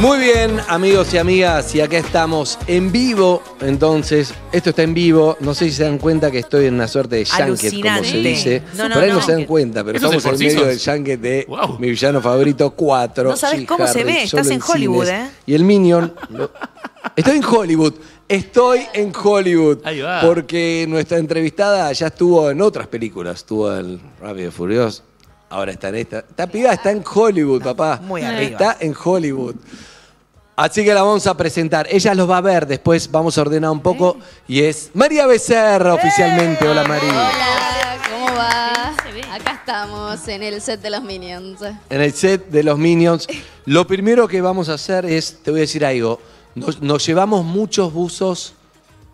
Muy bien, amigos y amigas, y acá estamos en vivo. Entonces, esto está en vivo. No sé si se dan cuenta que estoy en una suerte de yanket, como se dice. No, no, Por ahí no, se dan cuenta, pero estamos en medio del yanket de mi villano favorito 4. No sabes cómo se ve, estás en Hollywood, ¿eh? Y el Minion. estoy en Hollywood. Estoy en Hollywood. Porque nuestra entrevistada ya estuvo en otras películas. Estuvo en Rápido y Furioso. Ahora está en esta. Está está en Hollywood, papá. Muy Está en Hollywood. Así que la vamos a presentar. Ella los va a ver, después vamos a ordenar un poco. Y es María Becerra oficialmente. Hola María. Hola, ¿cómo va? Acá estamos en el set de los Minions. En el set de los Minions. Lo primero que vamos a hacer es, te voy a decir algo, nos, nos llevamos muchos buzos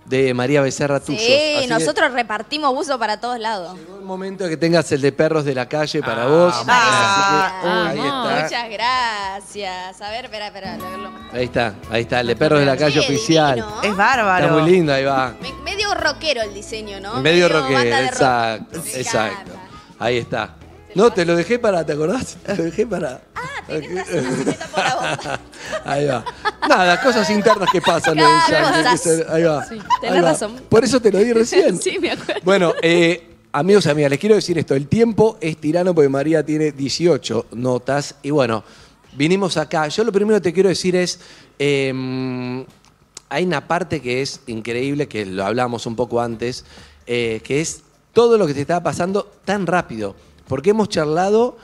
de María Becerra tuyo Sí, nosotros repartimos buzo para todos lados. Llegó el momento de que tengas el de perros de la calle para ah, vos. Ah, ah, ahí está. Muchas gracias. A ver, espera, espera, Ahí está, ahí está, el de perros de la calle oficial. Es bárbaro. Está muy lindo, ahí va. medio rockero el diseño, ¿no? Medio, rockero, exacto, exacto. Ahí está. No, te lo dejé para, ¿te acordás? Te lo dejé para. ahí va. Nada, cosas internas que pasan. ahí va. razón. Por eso te lo di recién. sí, me acuerdo. Bueno, eh, amigos y amigas, les quiero decir esto. El tiempo es tirano porque María tiene 18 notas. Y bueno, vinimos acá. Yo lo primero que te quiero decir es... Em, hay una parte que es increíble, que lo hablamos un poco antes, eh, que es todo lo que te está pasando tan rápido. Porque hemos charlado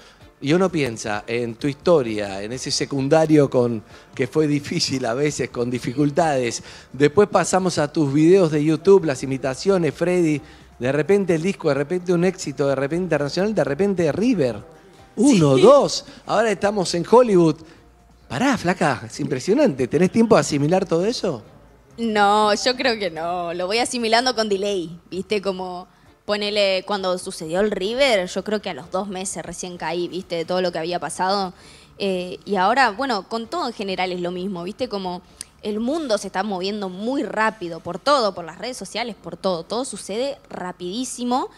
y uno piensa en tu historia, en ese secundario con, que fue difícil a veces, con dificultades. Después pasamos a tus videos de YouTube, las imitaciones, Freddy. De repente el disco, de repente un éxito, de repente internacional, de repente River. Uno, dos. Ahora estamos en Hollywood. Pará, flaca, es impresionante. ¿Tenés tiempo de asimilar todo eso? No, yo creo que no. Lo voy asimilando con delay, ¿viste? Como Ponele, cuando sucedió el River, yo creo que a los dos meses recién caí, viste, de todo lo que había pasado. Eh, y ahora, bueno, con todo en general es lo mismo, viste, como el mundo se está moviendo muy rápido por todo, por las redes sociales, por todo. Todo sucede rapidísimo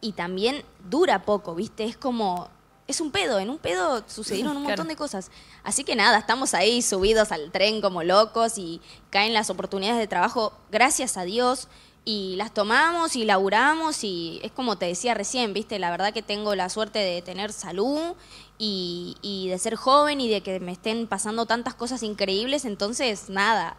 y también dura poco, viste, es como es un pedo, en un pedo sucedieron un montón de cosas. Así que nada, estamos ahí subidos al tren como locos y caen las oportunidades de trabajo, gracias a Dios y las tomamos y laburamos y es como te decía recién, viste, la verdad que tengo la suerte de tener salud y, de ser joven y de que me estén pasando tantas cosas increíbles, entonces nada,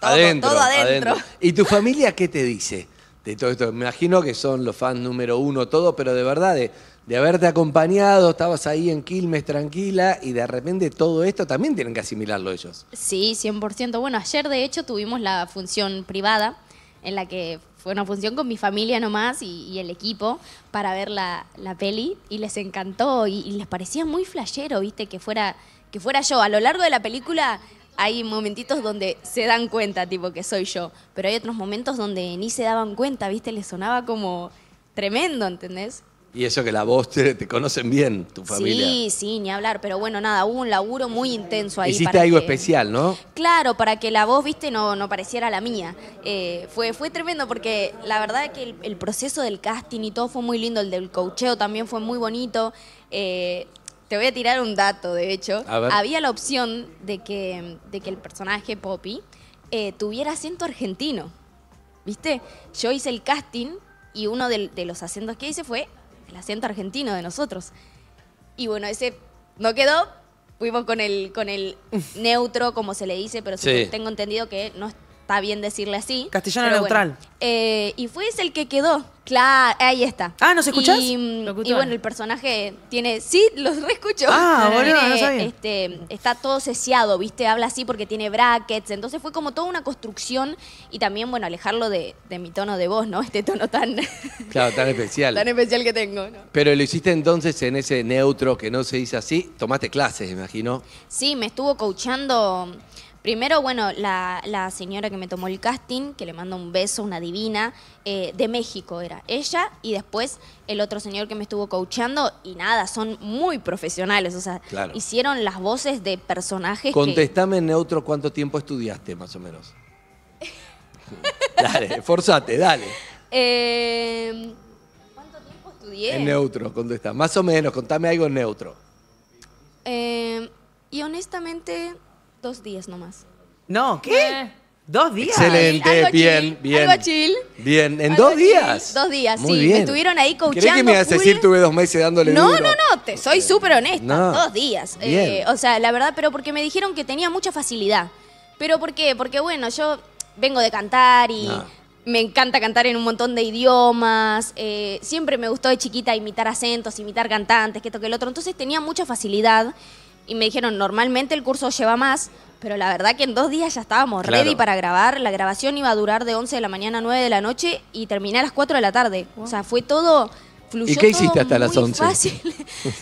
todo adentro, ¿Y tu familia qué te dice de todo esto? Me imagino que son los fans número uno, todo, pero de verdad, de haberte acompañado, estabas ahí en Quilmes tranquila y de repente todo esto también tienen que asimilarlo ellos. Sí, 100%. Bueno, ayer de hecho tuvimos la función privada en la que fue una función con mi familia nomás y, y el equipo para ver la, peli y les encantó y, les parecía muy flashero, viste, que fuera, que fuera yo. A lo largo de la película hay momentitos donde se dan cuenta, tipo, que soy yo, pero hay otros momentos donde ni se daban cuenta, viste, les sonaba como tremendo, ¿entendés? Y eso que la voz te, conocen bien, tu familia. Sí, sí, ni hablar. Pero bueno, nada, hubo un laburo muy intenso ahí. Hiciste algo especial, ¿no? Claro, para que la voz, viste, no, no pareciera la mía. Eh, fue, fue tremendo porque la verdad que el, proceso del casting y todo fue muy lindo. El del coacheo también fue muy bonito. Eh, te voy a tirar un dato, de hecho. Había la opción de que, de que el personaje Poppy eh, tuviera acento argentino. ¿Viste? Yo hice el casting y uno de, los acentos que hice fue el acento argentino de nosotros. Y bueno, ese no quedó. Fuimos con el, con el neutro, como se le dice, pero tengo entendido que no, está bien decirle así. Castellano neutral. Eh, y fue ese el que quedó. Claro, ahí está. Ah, ¿nos escuchás? Mm, y, bueno, el personaje tiene. Sí, los reescucho. Ah, boludo, no Este, está todo sesiado, ¿viste? Habla así porque tiene brackets. Entonces fue como toda una construcción y también, bueno, alejarlo de, mi tono de voz, ¿no? Este tono tan. Claro, tan especial. tan especial que tengo, ¿no? Pero lo hiciste entonces en ese neutro que no se dice así. Tomaste clases, imagino. Sí, me estuvo coachando. Primero, bueno, la, señora que me tomó el casting, que le mando un beso, una divina, eh, de México era ella, y después el otro señor que me estuvo coachando, y nada, son muy profesionales, o sea, hicieron las voces de personajes. Contestame en neutro cuánto tiempo estudiaste, más o menos. dale, esforzate, dale. Em, ¿Cuánto tiempo estudié? En neutro, contesta. Más o menos, contame algo en neutro. Em, y honestamente dos días nomás. No, ¿qué? Eh. Dos días. Excelente, bien, bien. Algo chill. Bien, en dos días. Dos días, sí. estuvieron ahí coachando. ¿Crees que me ibas a decir tuve dos meses dándole No, no, no, te, soy súper honesta. Dos días. Eh, o sea, la verdad, pero porque me dijeron que tenía mucha facilidad. ¿Pero por qué? Porque bueno, yo vengo de cantar y ah. me encanta cantar en un montón de idiomas. Eh, siempre me gustó de chiquita imitar acentos, imitar cantantes, que toque el otro. Entonces tenía mucha facilidad y me dijeron, normalmente el curso lleva más, pero la verdad que en dos días ya estábamos ready para grabar. La grabación iba a durar de 11 de la mañana a 9 de la noche y terminé a las 4 de la tarde. O sea, fue todo... Fluyó ¿Y qué hiciste hasta las 11? Fácil.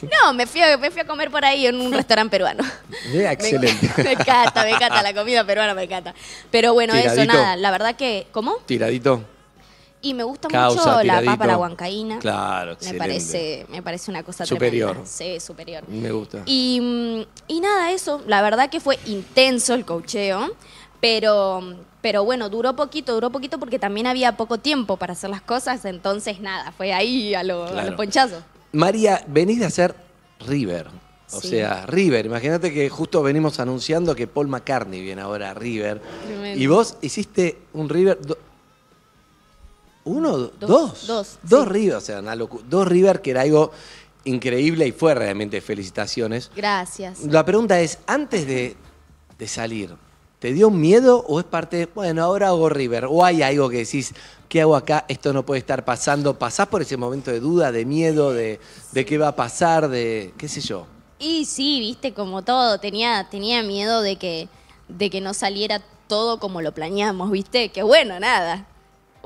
No, me fui, a, me fui a comer por ahí en un restaurante peruano. excelente. Me, encanta, me encanta, la comida peruana me encanta. Pero bueno, eso, nada, la verdad que... ¿Cómo? Tiradito. Y me gusta mucho la papa la huancaína. Claro, excelente. Me parece, me parece una cosa superior. Tremenda. Sí, superior. Me gusta. Mm, y, nada, eso. La verdad que fue intenso el cocheo, pero pero bueno, duró poquito, duró poquito porque también había poco tiempo para hacer las cosas, entonces nada, fue ahí a los ponchazos. María, venís de hacer River. O sea, River, imagínate que justo venimos anunciando que Paul McCartney viene ahora a River. Y vos hiciste un River, uno, dos. Dos, dos, o sea, dos River que era algo increíble y fue realmente felicitaciones. Gracias. La pregunta es, antes de, salir, ¿te dio miedo o es parte de, bueno, ahora hago River? ¿O hay algo que decís, ¿qué hago acá? Esto no puede estar pasando. ¿Pasás por ese momento de duda, de miedo, de, qué va a pasar, de qué sé yo? Y sí, viste, como todo, tenía, tenía miedo de que, de que no saliera todo como lo planeamos, viste, que bueno, nada,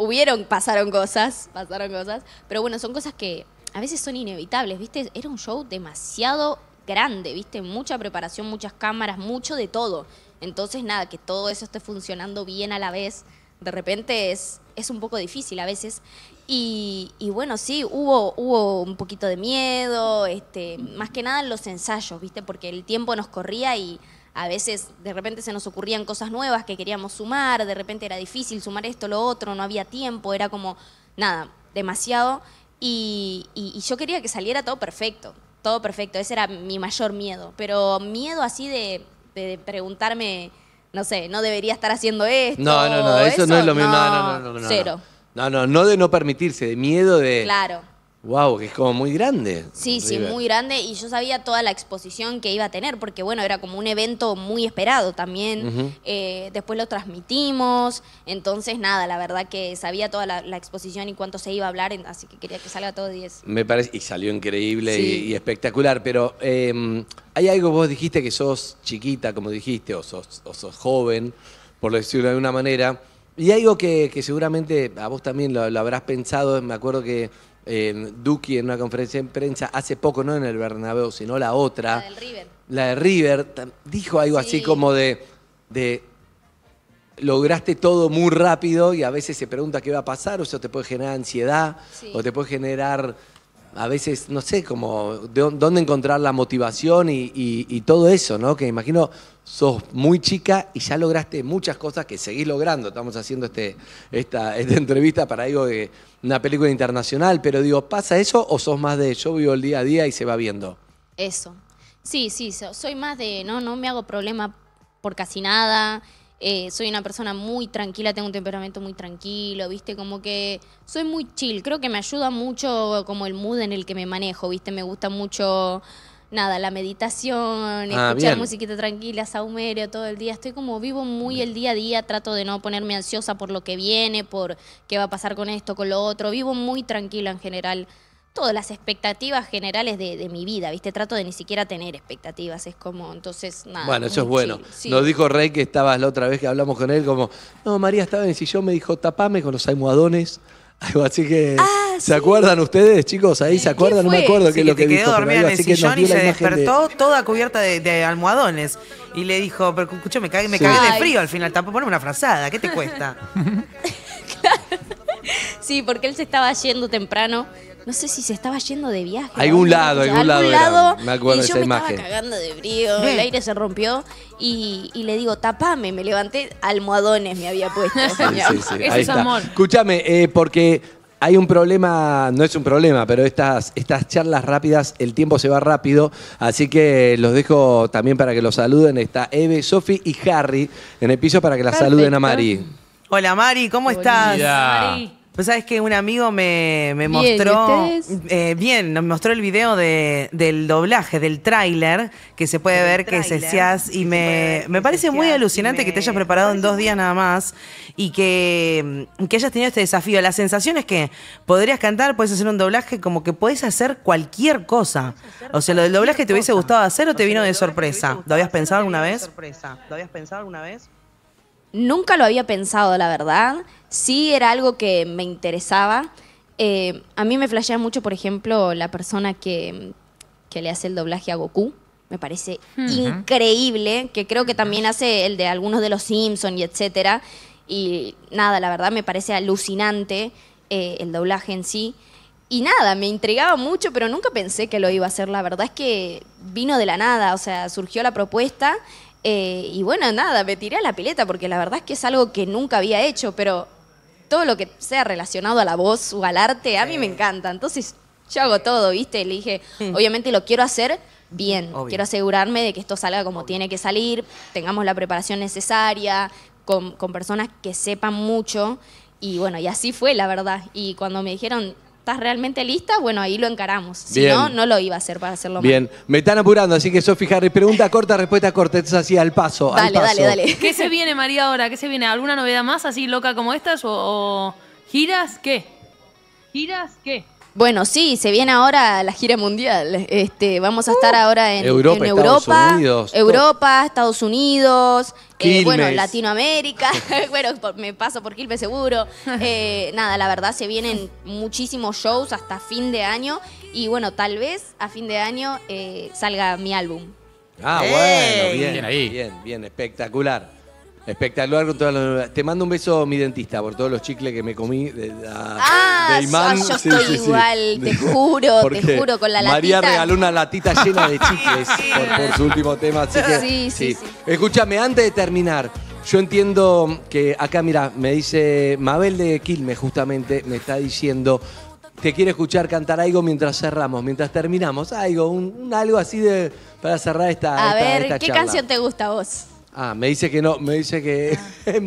hubieron, pasaron cosas, pasaron cosas, pero bueno, son cosas que a veces son inevitables, ¿viste? Era un show demasiado grande, ¿viste? Mucha preparación, muchas cámaras, mucho de todo. Entonces, nada, que todo eso esté funcionando bien a la vez, de repente es, es un poco difícil a veces. Y, bueno, sí, hubo, hubo un poquito de miedo, este, más que nada en los ensayos, ¿viste? Porque el tiempo nos corría y a veces de repente se nos ocurrían cosas nuevas que queríamos sumar, de repente era difícil sumar esto, lo otro, no había tiempo, era como, nada, demasiado. Y, y, yo quería que saliera todo perfecto, todo perfecto, ese era mi mayor miedo, pero miedo así de, preguntarme, no sé, no debería estar haciendo esto. No, no, no, eso, no es lo mismo, no, no, no, no, Cero. No, no, no de no permitirse, de miedo de... Claro Wow, que es como muy grande. Sí, sí, muy grande. Y yo sabía toda la exposición que iba a tener, porque bueno, era como un evento muy esperado también. Eh, después lo transmitimos. Entonces, nada, la verdad que sabía toda la, exposición y cuánto se iba a hablar, así que quería que salga todo 10. Me parece, y salió increíble y, espectacular. Pero em, hay algo, vos dijiste que sos chiquita, como dijiste, o sos, joven, por decirlo de alguna manera. Y algo que, seguramente a vos también lo habrás pensado, me acuerdo que eh, Duki en una conferencia de prensa hace poco, no en el Bernabéu, sino la otra. La River. de River, dijo algo así como de, lograste todo muy rápido y a veces se pregunta qué va a pasar, o eso te puede generar ansiedad, o te puede generar a veces, no sé, como dónde encontrar la motivación y, todo eso, ¿no? Que imagino sos muy chica y ya lograste muchas cosas que seguís logrando. Estamos haciendo este, esta, entrevista para algo de una película internacional, pero digo, ¿pasa eso o sos más de yo vivo el día a día y se va viendo? Eso. Sí, sí, soy más de no, no me hago problema por casi nada. Eh, soy una persona muy tranquila, tengo un temperamento muy tranquilo, ¿viste? Como que soy muy chill. Creo que me ayuda mucho como el mood en el que me manejo, ¿viste? Me gusta mucho nada, la meditación, ah, escuchar musiquita tranquila, saumerio todo el día. Estoy como vivo muy el día a día, trato de no ponerme ansiosa por lo que viene, por qué va a pasar con esto, con lo otro. Vivo muy tranquila en general todas las expectativas generales de, mi vida, ¿viste? Trato de ni siquiera tener expectativas, es como, entonces, nada. Bueno, eso es bueno. Nos dijo Rey que estabas la otra vez que hablamos con él, como, no, María estaba en el sillón, me dijo, tapame con los almohadones. Algo así que. Ah, ¿Se acuerdan ustedes, chicos? Ahí se acuerdan, no me acuerdo que qué lo que quedó en el sillón y se despertó toda cubierta de, almohadones. Y le dijo, pero escucha, me cagué, me de frío al final, tampoco poneme una frazada, ¿qué te cuesta? Sí, porque él se estaba yendo temprano no sé si se estaba yendo de viaje. Algún lado, algún, lado. me acuerdo y yo me estaba cagando de frío, el aire se rompió y, le digo, tapame, me levanté, almohadones me había puesto. es amor. Escúchame, eh, porque hay un problema, no es un problema, pero estas, estas charlas rápidas, el tiempo se va rápido, así que los dejo también para que los saluden. Está Eve, Sofi y Harry en el piso para que las saluden a Mari. Hola Mari, ¿cómo Hola. estás? Mari. Pues sabes que un amigo me, me mostró. Eh, bien, me mostró el video del doblaje, del tráiler, que se puede ver que que seas Y me, parece muy alucinante que te hayas preparado en dos días nada más y mm, que, hayas tenido este desafío. La sensación es que podrías cantar, puedes hacer un doblaje, como que podés hacer cualquier cosa. O sea, lo del doblaje te hubiese gustado hacer o, te vino de sorpresa. ¿Lo habías pensado alguna vez? ¿Lo habías pensado alguna vez? Nunca lo había pensado, la verdad. Sí era algo que me interesaba. Eh, a mí me flashea mucho, por ejemplo, la persona que, le hace el doblaje a Goku. Me parece increíble, que creo que también hace el de algunos de los Simpson y etcétera. Y nada, la verdad me parece alucinante eh, el doblaje en sí. Y nada, me intrigaba mucho, pero nunca pensé que lo iba a hacer. La verdad es que vino de la nada, o sea, surgió la propuesta eh, y bueno, nada, me tiré a la pileta porque la verdad es que es algo que nunca había hecho, pero todo lo que sea relacionado a la voz o al arte, a mí me encanta. Entonces yo hago todo, ¿viste? Le dije, hmm. obviamente lo quiero hacer bien, quiero asegurarme de que esto salga como tiene que salir, tengamos la preparación necesaria, con personas que sepan mucho. Y bueno, y así fue, la verdad. Y cuando me dijeron, estás realmente lista, bueno, ahí lo encaramos. Si no, no lo iba a hacer para hacerlo Bien, me están apurando, así que Sofi Harry, pregunta corta, respuesta corta, esto es así, al paso, dale, Dale, dale, ¿Qué se viene, María, ahora? ¿Qué se viene? ¿Alguna novedad más así loca como estas o... giras? ¿Qué? ¿Giras? ¿Qué? Bueno, sí, se viene ahora la gira mundial. Este, vamos a estar uh. ahora en Europa, Europa, Estados Unidos, Europa, eh, Estados bueno, Latinoamérica. bueno, me paso por Quilmes seguro. Eh, nada, la verdad se vienen muchísimos shows hasta fin de año y bueno, tal vez a fin de año eh, salga mi álbum. Ah, bueno, bien, bien ahí, bien, bien, espectacular. Espectacular con todas las Te mando un beso mi dentista por todos los chicles que me comí ah, de Yo estoy igual, te juro, te juro, con la latita. María regaló una latita llena de chicles por, su último tema. Así sí, sí, Escúchame, antes de terminar, yo entiendo que acá, mira, me dice Mabel de Quilmes, justamente, me está diciendo. Que quiere escuchar cantar algo mientras cerramos, mientras terminamos. Algo, un, algo así de para cerrar esta. A ver, ¿qué canción te gusta a vos? Ah, me dice que no, me dice que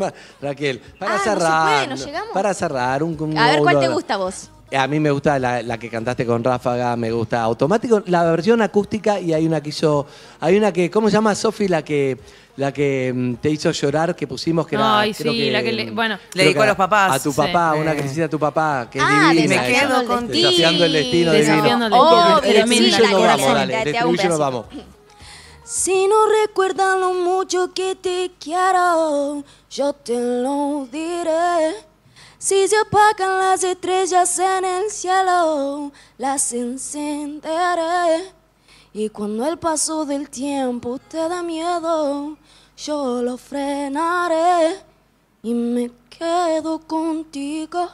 ah. Raquel. Para ah, cerrar, no se para cerrar un, un A ver cuál te gusta vos. A mí me gusta la, que cantaste con Ráfaga, me gusta automático, la versión acústica y hay una que hizo, hay una que, ¿cómo se llama Sofi? La que la que mm, te hizo llorar que pusimos que era, Ay, sí, la que le, mm, bueno, le dedicó a, los papás. A tu papá, una que hiciste a tu papá, que ah, es divina. Me quedo contigo. Desafiando el destino, desafiando El destino. Oh, pero sí, la, vamos. Si no recuerdas lo mucho que te quiero, yo te lo diré. Si se apagan las estrellas en el cielo, las encenderé. Y cuando el paso del tiempo te da miedo, yo lo frenaré y me quedo contigo.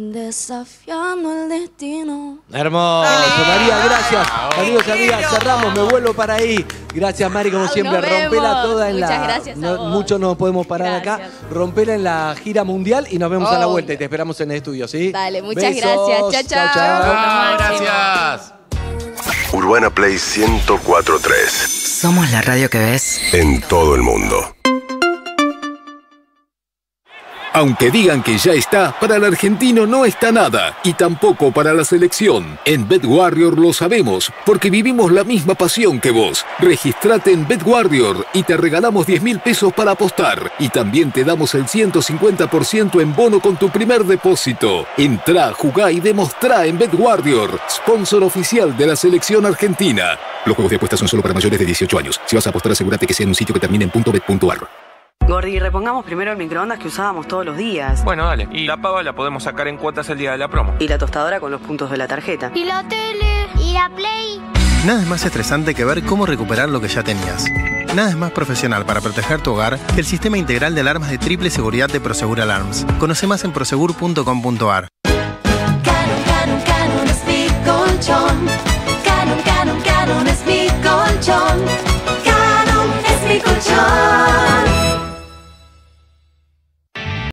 Desafiando el destino. Hermoso, María, gracias. Amigos y cerramos, me vuelvo para ahí. Gracias, Mari, como siempre. Rompela toda en Muchas Gracias a Muchos no podemos parar acá. Rompela en la gira mundial y nos vemos a la vuelta y te esperamos en el estudio, ¿sí? Dale, muchas gracias. Chao, chao. chao. Ah, gracias. Urbana Play 1043. Somos la radio que ves en todo el mundo. Aunque digan que ya está, para el argentino no está nada y tampoco para la selección. En BetWarrior Warrior lo sabemos porque vivimos la misma pasión que vos. Registrate en BetWarrior y te regalamos 10 mil pesos para apostar y también te damos el 150% en bono con tu primer depósito. Entra, jugá y demostrá en BetWarrior. Warrior, sponsor oficial de la selección argentina. Los juegos de apuestas son solo para mayores de 18 años. Si vas a apostar, asegúrate que sea en un sitio que termine en .bet.ar. Gordi, repongamos primero el microondas que usábamos todos los días. Bueno, dale. Y la pava la podemos sacar en cuotas el día de la promo. Y la tostadora con los puntos de la tarjeta. Y la tele. Y la play. Nada es más estresante que ver cómo recuperar lo que ya tenías. Nada es más profesional para proteger tu hogar que el sistema integral de alarmas de triple seguridad de Prosegur Alarms. Conoce más en prosegur.com.ar.